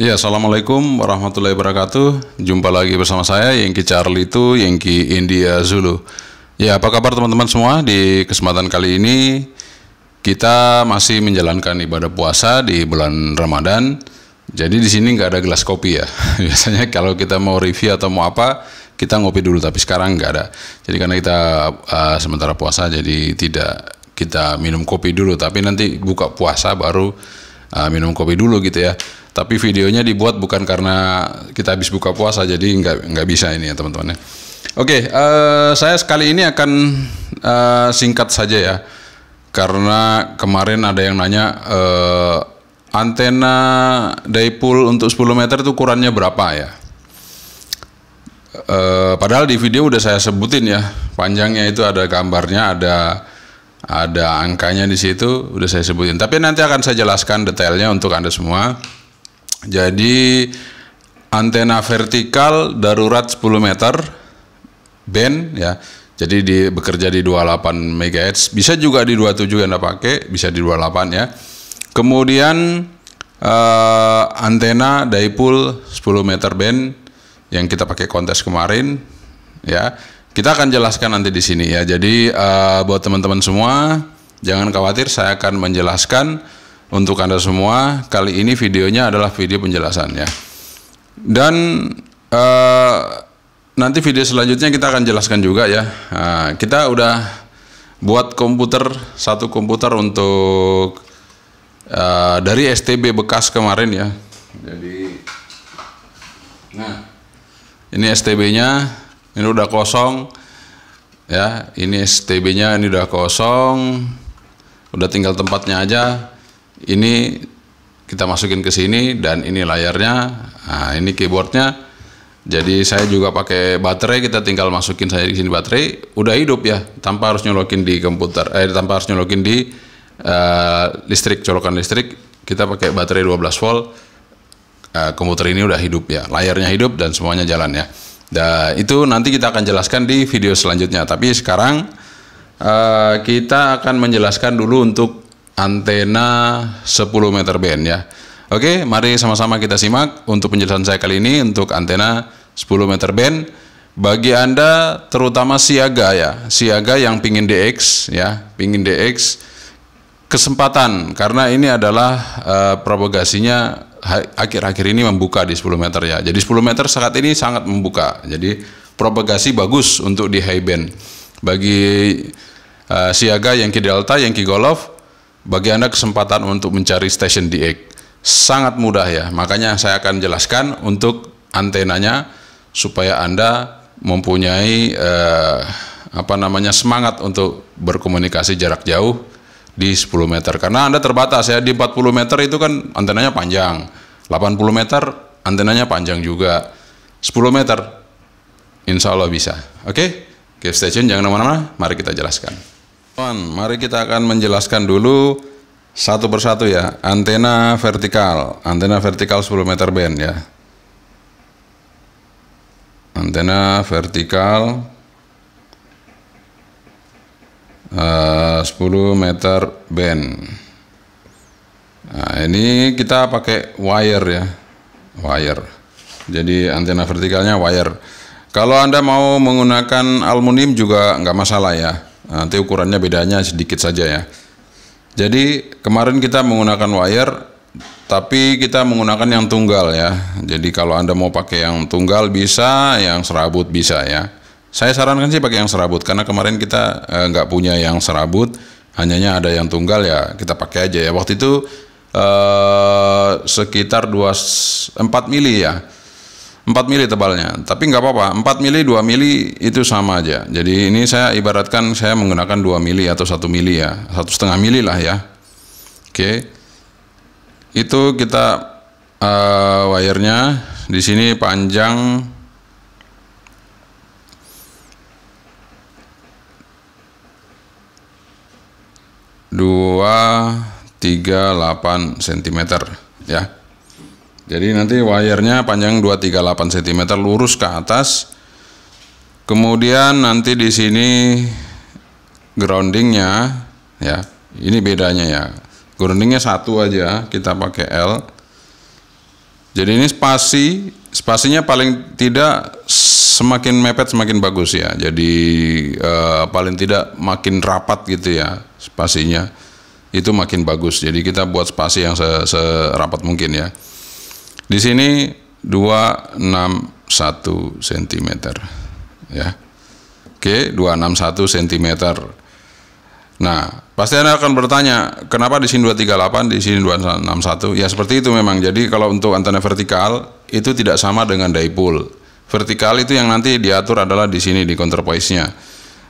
Ya, Assalamualaikum warahmatullahi wabarakatuh. Jumpa lagi bersama saya, Yengki Charlie itu, Yengki India Zulu. Ya, apa kabar teman-teman semua? Di kesempatan kali ini, kita masih menjalankan ibadah puasa di bulan Ramadan. Jadi di sini nggak ada gelas kopi ya. Biasanya kalau kita mau review atau mau apa, kita ngopi dulu. Tapi sekarang nggak ada. Jadi karena kita uh, sementara puasa, jadi tidak kita minum kopi dulu. Tapi nanti buka puasa baru uh, minum kopi dulu gitu ya. Tapi videonya dibuat bukan karena kita habis buka puasa, jadi nggak nggak bisa ini ya teman-teman. Ya. Oke, uh, saya sekali ini akan uh, singkat saja ya, karena kemarin ada yang nanya uh, antena daypool untuk 10 meter itu ukurannya berapa ya? Uh, padahal di video udah saya sebutin ya, panjangnya itu ada gambarnya, ada ada angkanya di situ udah saya sebutin tapi nanti akan saya jelaskan detailnya untuk anda semua jadi antena vertikal darurat 10 meter band ya jadi di, bekerja di 28 MHz bisa juga di 27 yang anda pakai bisa di 28 ya kemudian uh, antena dipole 10 meter band yang kita pakai kontes kemarin ya kita akan jelaskan nanti di sini ya. Jadi uh, buat teman-teman semua jangan khawatir saya akan menjelaskan untuk Anda semua. Kali ini videonya adalah video penjelasannya. Dan uh, nanti video selanjutnya kita akan jelaskan juga ya. Uh, kita udah buat komputer satu komputer untuk uh, dari STB bekas kemarin ya. Jadi nah ini STB-nya ini udah kosong ya ini STB nya ini udah kosong udah tinggal tempatnya aja ini kita masukin ke sini dan ini layarnya nah ini keyboardnya jadi saya juga pakai baterai kita tinggal masukin saya di sini baterai udah hidup ya tanpa harus nyolokin di komputer eh tanpa harus nyolokin di uh, listrik colokan listrik kita pakai baterai 12 volt uh, komputer ini udah hidup ya layarnya hidup dan semuanya jalan ya Nah, itu nanti kita akan jelaskan di video selanjutnya. Tapi sekarang uh, kita akan menjelaskan dulu untuk antena 10 meter band ya. Oke, mari sama-sama kita simak untuk penjelasan saya kali ini untuk antena 10 meter band. Bagi Anda terutama siaga ya, siaga yang pingin DX ya, pingin DX kesempatan karena ini adalah uh, propagasinya akhir-akhir ini membuka di 10 meter ya. Jadi 10 meter saat ini sangat membuka. Jadi propagasi bagus untuk di high band. Bagi uh, siaga yang ke delta yang ke golf bagi Anda kesempatan untuk mencari station X Sangat mudah ya. Makanya saya akan jelaskan untuk antenanya supaya Anda mempunyai uh, apa namanya semangat untuk berkomunikasi jarak jauh di 10 meter karena Anda terbatas ya di 40 meter itu kan antenanya panjang 80 meter antenanya panjang juga 10 meter insya Allah bisa oke okay? keep stay tune jangan kemana-mana mari kita jelaskan mari kita akan menjelaskan dulu satu persatu ya antena vertikal antena vertikal 10 meter band ya antena vertikal 10 eh, meter band nah ini kita pakai wire ya wire jadi antena vertikalnya wire kalau anda mau menggunakan aluminium juga nggak masalah ya nanti ukurannya bedanya sedikit saja ya jadi kemarin kita menggunakan wire tapi kita menggunakan yang tunggal ya jadi kalau anda mau pakai yang tunggal bisa yang serabut bisa ya saya sarankan sih pakai yang serabut karena kemarin kita eh, nggak eh, punya yang serabut, hanyanya ada yang tunggal ya kita pakai aja ya. Waktu itu eh, sekitar dua empat mili ya. 4 mili tebalnya. Tapi nggak apa-apa, 4 mili 2 mili itu sama aja. Jadi ini saya ibaratkan saya menggunakan 2 mili atau 1 mili ya. satu setengah mili lah ya. Oke. Okay. Itu kita uh, wirenya di sini panjang 238 cm ya. Jadi nanti wayarnya panjang 238 cm lurus ke atas. Kemudian nanti di sini groundingnya ya. Ini bedanya ya. Groundingnya satu aja kita pakai L. Jadi ini spasi spasinya paling tidak semakin mepet semakin bagus ya. Jadi eh, paling tidak makin rapat gitu ya spasinya itu makin bagus. Jadi kita buat spasi yang serapat mungkin ya. Di sini 261 cm ya. Oke, 261 cm. Nah, pasti Anda akan bertanya, kenapa di sini 238, di sini 261? Ya seperti itu memang. Jadi kalau untuk antena vertikal itu tidak sama dengan dipole. Vertikal itu yang nanti diatur adalah di sini di counterpoise-nya.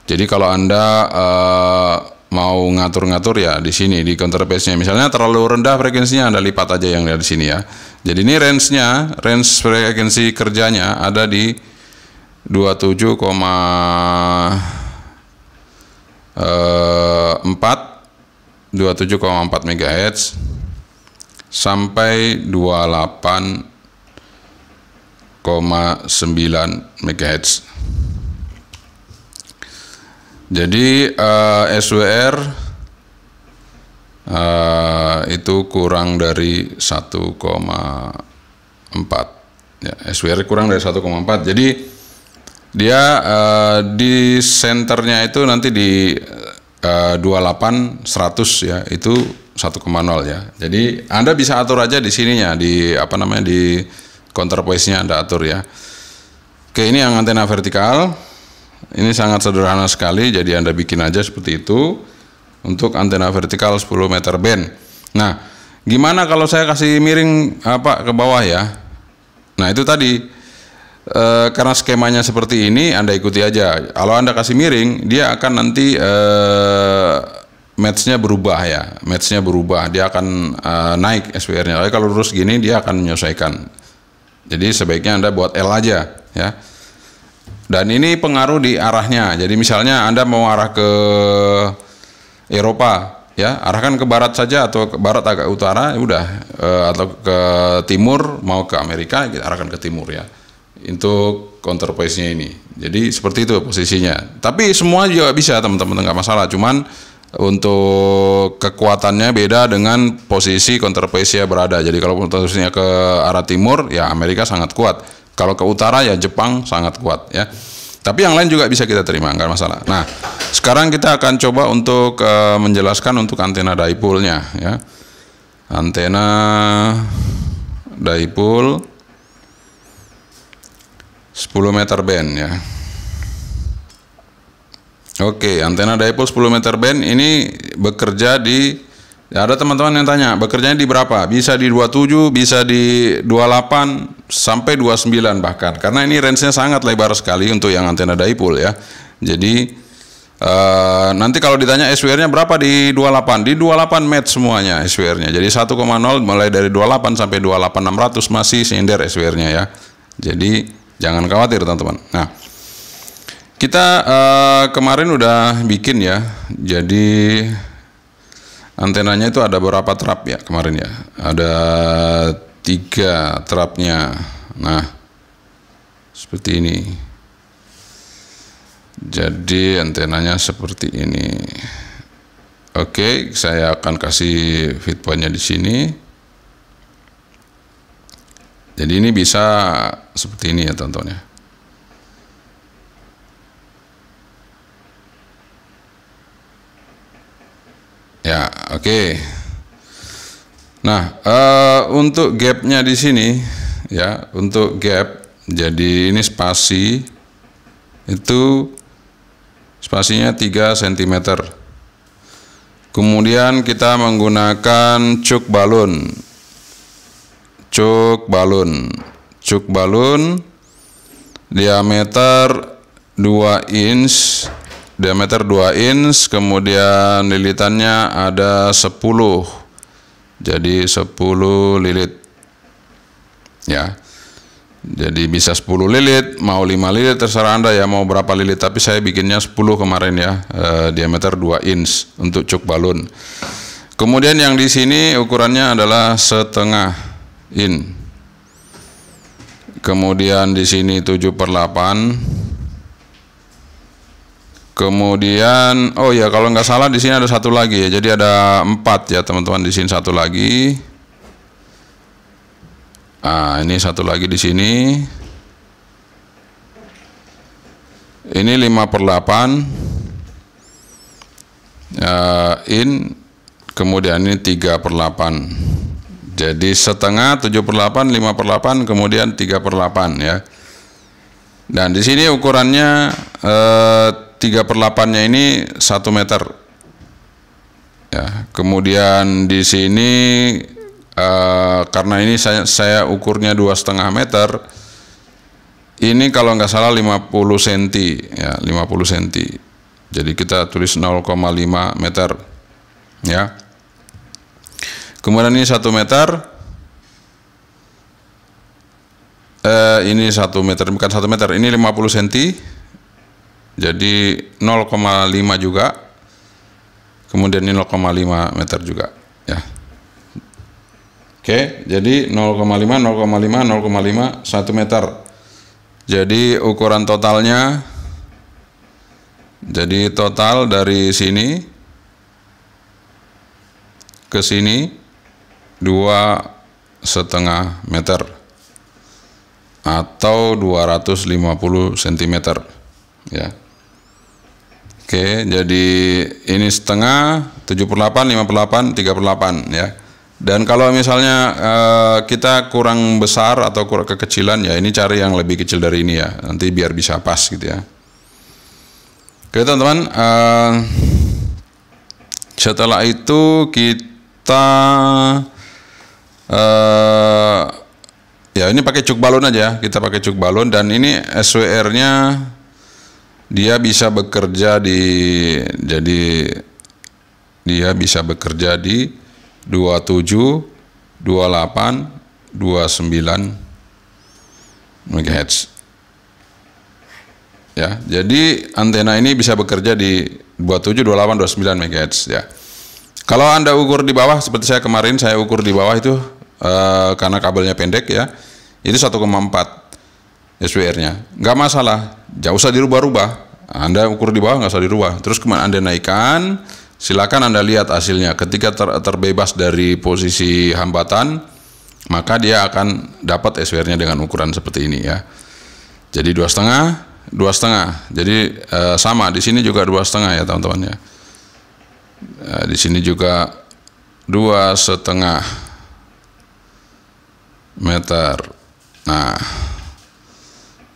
Jadi kalau Anda uh, mau ngatur-ngatur ya di sini di counter base nya Misalnya terlalu rendah frekuensinya Anda lipat aja yang di sini ya. Jadi ini range-nya, range frekuensi kerjanya ada di koma 27,4 eh, MHz sampai 28,9 MHz. Jadi uh, eh, SWR uh, eh, itu kurang dari 1,4 ya SWR kurang dari 1,4 jadi dia uh, di senternya itu nanti di uh, 28 100 ya itu 1,0 ya jadi Anda bisa atur aja di sininya di apa namanya di counterpoise-nya Anda atur ya Oke ini yang antena vertikal ini sangat sederhana sekali, jadi Anda bikin aja seperti itu untuk antena vertikal 10 meter band. Nah, gimana kalau saya kasih miring apa ke bawah ya? Nah, itu tadi e, karena skemanya seperti ini, Anda ikuti aja. Kalau Anda kasih miring, dia akan nanti e, matchnya berubah ya, matchnya berubah, dia akan e, naik SPR-nya. kalau lurus gini dia akan menyelesaikan. Jadi sebaiknya anda buat L aja ya. Dan ini pengaruh di arahnya. Jadi misalnya Anda mau arah ke Eropa, ya arahkan ke barat saja atau ke barat agak utara, ya udah e, atau ke timur mau ke Amerika, kita arahkan ke timur ya. Untuk counterpoise-nya ini. Jadi seperti itu posisinya. Tapi semua juga bisa teman-teman nggak masalah. Cuman untuk kekuatannya beda dengan posisi counterpoise-nya berada. Jadi kalau counterpoise ke arah timur, ya Amerika sangat kuat kalau ke utara ya Jepang sangat kuat ya. Tapi yang lain juga bisa kita terima, nggak masalah. Nah, sekarang kita akan coba untuk uh, menjelaskan untuk antena dipolnya ya. Antena dipol 10 meter band ya. Oke, antena dipol 10 meter band ini bekerja di Ya, ada teman-teman yang tanya, bekerjanya di berapa? Bisa di 27, bisa di 28 sampai 29 bahkan. Karena ini range-nya sangat lebar sekali untuk yang antena dipole ya. Jadi Uh, nanti kalau ditanya SWR-nya berapa di 28? Di 28 match semuanya SWR-nya. Jadi 1,0 mulai dari 28 sampai 28600 masih silinder SWR-nya ya. Jadi jangan khawatir teman-teman. Nah, kita uh, kemarin udah bikin ya. Jadi Antenanya itu ada berapa trap ya kemarin ya? Ada tiga trapnya. Nah, seperti ini. Jadi antenanya seperti ini. Oke, saya akan kasih fitpointnya di sini. Jadi ini bisa seperti ini ya tontonnya. Ya, oke. Okay. Nah, uh, untuk gapnya di sini, ya, untuk gap, jadi ini spasi itu spasinya 3 cm. Kemudian kita menggunakan cuk balon. Cuk balon. Cuk balon diameter 2 inch diameter 2 inch kemudian lilitannya ada 10 jadi 10 lilit ya jadi bisa 10 lilit mau 5 lilit terserah anda ya mau berapa lilit tapi saya bikinnya 10 kemarin ya e, diameter 2 inch untuk cuk balon kemudian yang di sini ukurannya adalah setengah in kemudian di sini 7 per 8 Kemudian, oh ya kalau nggak salah di sini ada satu lagi ya. Jadi ada empat ya teman-teman di sini satu lagi. Ah ini satu lagi di sini. Ini lima per delapan uh, in kemudian ini tiga per delapan. jadi setengah tujuh per delapan, lima per delapan, kemudian tiga per delapan ya dan di sini ukurannya uh, 3 per 8 nya ini 1 meter ya kemudian di sini e, karena ini saya, saya ukurnya dua setengah meter ini kalau nggak salah 50 cm ya 50 cm jadi kita tulis 0,5 meter ya kemudian ini 1 meter eh, ini 1 meter bukan 1 meter ini 50 cm jadi 0,5 juga. Kemudian ini 0,5 meter juga, ya. Oke, jadi 0,5, 0,5, 0,5, 1 meter. Jadi ukuran totalnya jadi total dari sini ke sini dua setengah meter atau 250 cm ya Oke, jadi ini setengah 78, 58, 38 ya. Dan kalau misalnya uh, kita kurang besar atau kurang kekecilan ya ini cari yang lebih kecil dari ini ya. Nanti biar bisa pas gitu ya. Oke teman-teman, uh, setelah itu kita uh, ya ini pakai cuk balon aja. Ya. Kita pakai cuk balon dan ini SWR-nya dia bisa bekerja di jadi dia bisa bekerja di 27 28 29 MHz ya jadi antena ini bisa bekerja di 27 28 29 MHz ya kalau anda ukur di bawah seperti saya kemarin saya ukur di bawah itu e, karena kabelnya pendek ya itu SWR-nya. Nggak masalah, jauh usah dirubah-rubah. Anda ukur di bawah nggak usah dirubah. Terus kemana Anda naikkan, silakan Anda lihat hasilnya. Ketika ter terbebas dari posisi hambatan, maka dia akan dapat SWR-nya dengan ukuran seperti ini ya. Jadi dua setengah, dua setengah. Jadi e, sama di sini juga dua setengah ya teman-teman ya. E, di sini juga dua setengah meter. Nah,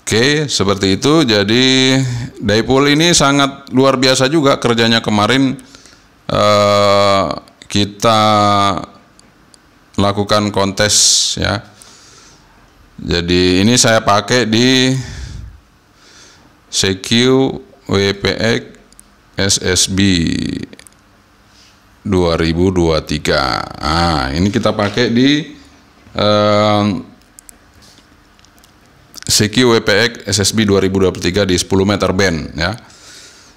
Oke, seperti itu. Jadi Daipul ini sangat luar biasa juga kerjanya kemarin eh, kita lakukan kontes ya. Jadi ini saya pakai di CQ WPX SSB 2023. Nah, ini kita pakai di eh, CQ WPX SSB 2023 di 10 meter band ya.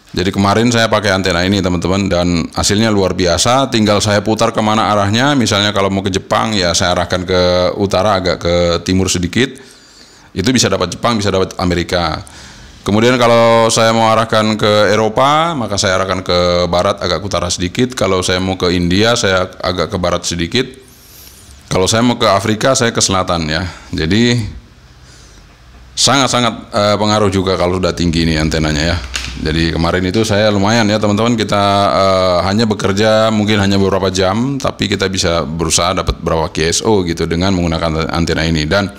Jadi kemarin saya pakai antena ini teman-teman dan hasilnya luar biasa. Tinggal saya putar kemana arahnya. Misalnya kalau mau ke Jepang ya saya arahkan ke utara agak ke timur sedikit. Itu bisa dapat Jepang, bisa dapat Amerika. Kemudian kalau saya mau arahkan ke Eropa, maka saya arahkan ke barat agak ke utara sedikit. Kalau saya mau ke India, saya agak ke barat sedikit. Kalau saya mau ke Afrika, saya ke selatan ya. Jadi sangat-sangat uh, pengaruh juga kalau sudah tinggi ini antenanya ya. Jadi kemarin itu saya lumayan ya teman-teman kita uh, hanya bekerja mungkin hanya beberapa jam tapi kita bisa berusaha dapat berapa KSO gitu dengan menggunakan antena ini dan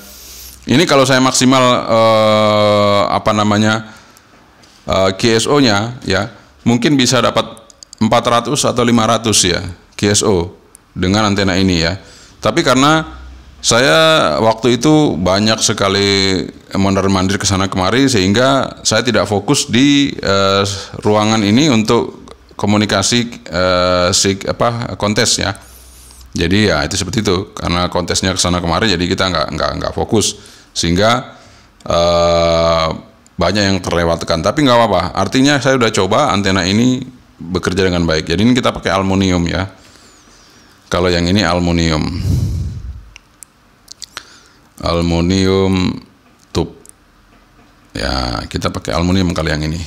ini kalau saya maksimal uh, apa namanya uh, KSO-nya ya mungkin bisa dapat 400 atau 500 ya KSO dengan antena ini ya. Tapi karena saya waktu itu banyak sekali mondar-mandir ke sana kemari sehingga saya tidak fokus di uh, ruangan ini untuk komunikasi uh, si, apa kontes ya. Jadi ya itu seperti itu karena kontesnya ke sana kemari jadi kita nggak nggak nggak fokus sehingga uh, banyak yang terlewatkan. Tapi nggak apa-apa. Artinya saya sudah coba antena ini bekerja dengan baik. Jadi ini kita pakai aluminium ya. Kalau yang ini aluminium aluminium tube. Ya, kita pakai aluminium kali yang ini.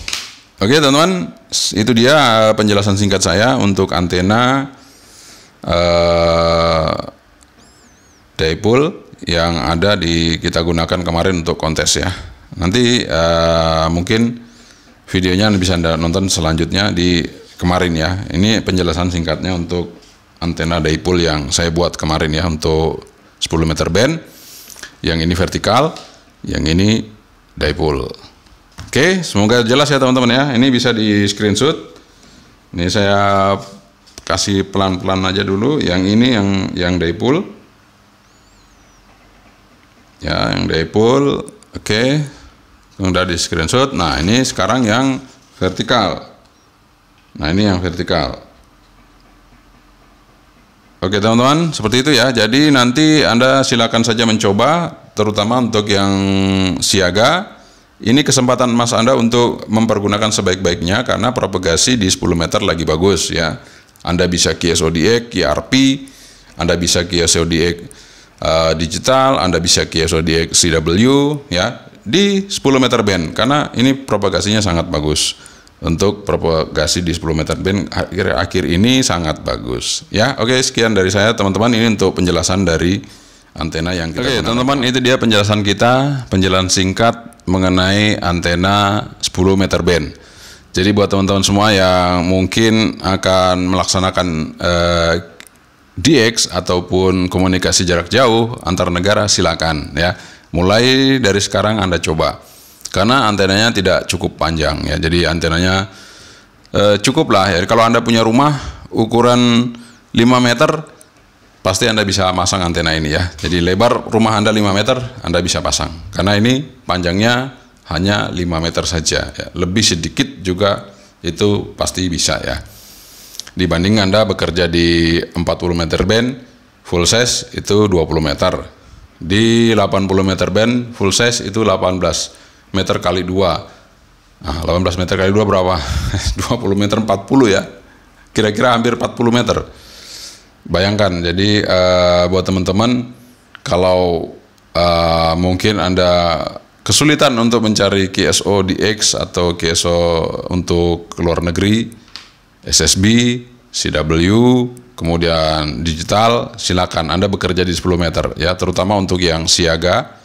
Oke, teman-teman, itu dia eh, penjelasan singkat saya untuk antena eh, dipole yang ada di kita gunakan kemarin untuk kontes ya. Nanti eh, mungkin videonya bisa Anda nonton selanjutnya di kemarin ya. Ini penjelasan singkatnya untuk antena dipole yang saya buat kemarin ya untuk 10 meter band yang ini vertikal, yang ini dipole. Oke, semoga jelas ya teman-teman ya. Ini bisa di screenshot. Ini saya kasih pelan-pelan aja dulu. Yang ini yang yang dipole. Ya, yang dipole. Oke. Sudah di screenshot. Nah, ini sekarang yang vertikal. Nah, ini yang vertikal. Oke teman-teman, seperti itu ya. Jadi nanti Anda silakan saja mencoba, terutama untuk yang siaga. Ini kesempatan emas Anda untuk mempergunakan sebaik-baiknya karena propagasi di 10 meter lagi bagus ya. Anda bisa QSODX, QRP, Anda bisa QSODX uh, eh, digital, Anda bisa QSODX CW ya di 10 meter band karena ini propagasinya sangat bagus untuk propagasi di 10 meter band akhir-akhir ini sangat bagus. Ya, oke okay, sekian dari saya teman-teman ini untuk penjelasan dari antena yang kita Oke, okay, teman-teman itu dia penjelasan kita, penjelasan singkat mengenai antena 10 meter band. Jadi buat teman-teman semua yang mungkin akan melaksanakan eh, DX ataupun komunikasi jarak jauh antar negara silakan ya. Mulai dari sekarang Anda coba karena antenanya tidak cukup panjang ya. Jadi antenanya e, cukup lah ya. Kalau Anda punya rumah ukuran 5 meter pasti Anda bisa masang antena ini ya. Jadi lebar rumah Anda 5 meter, Anda bisa pasang. Karena ini panjangnya hanya 5 meter saja ya. Lebih sedikit juga itu pasti bisa ya. Dibanding Anda bekerja di 40 meter band full size itu 20 meter. Di 80 meter band full size itu 18 meter kali dua, Nah, 18 meter kali dua berapa? 20 meter 40 ya. Kira-kira hampir 40 meter. Bayangkan, jadi uh, buat teman-teman, kalau uh, mungkin Anda kesulitan untuk mencari KSO DX atau KSO untuk luar negeri, SSB, CW, kemudian digital, silakan Anda bekerja di 10 meter ya, terutama untuk yang siaga,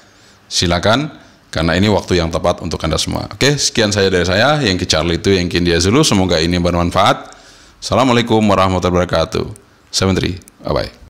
silakan karena ini waktu yang tepat untuk Anda semua. Oke, sekian saya dari saya, yang ke Charlie itu, yang India Zulu. Semoga ini bermanfaat. Assalamualaikum warahmatullahi wabarakatuh. Saya Menteri, bye-bye.